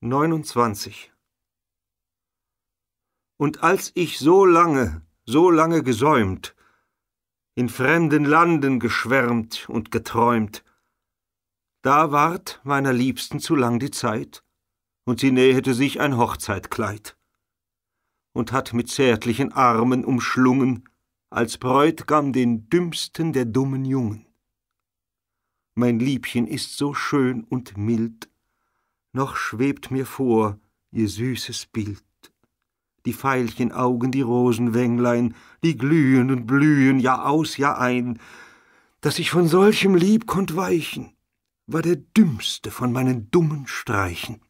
29 Und als ich so lange, so lange gesäumt, in fremden Landen geschwärmt und geträumt, da ward meiner Liebsten zu lang die Zeit, und sie nähete sich ein Hochzeitkleid, und hat mit zärtlichen Armen umschlungen, als Bräutgam den dümmsten der dummen Jungen. Mein Liebchen ist so schön und mild, noch schwebt mir vor ihr süßes Bild. Die Veilchenaugen, die Rosenwänglein, die glühen und blühen, Jahr aus, Jahr ein. Dass ich von solchem Lieb konnt weichen, war der dümmste von meinen dummen Streichen.